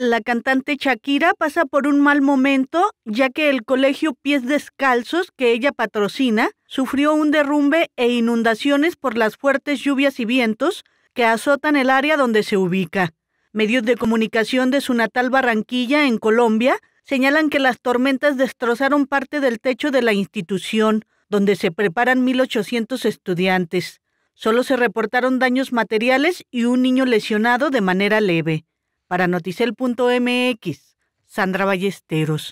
La cantante Shakira pasa por un mal momento ya que el colegio Pies Descalzos, que ella patrocina, sufrió un derrumbe e inundaciones por las fuertes lluvias y vientos que azotan el área donde se ubica. Medios de comunicación de su natal Barranquilla, en Colombia, señalan que las tormentas destrozaron parte del techo de la institución, donde se preparan 1.800 estudiantes. Solo se reportaron daños materiales y un niño lesionado de manera leve. Para noticel.mx, Sandra Ballesteros.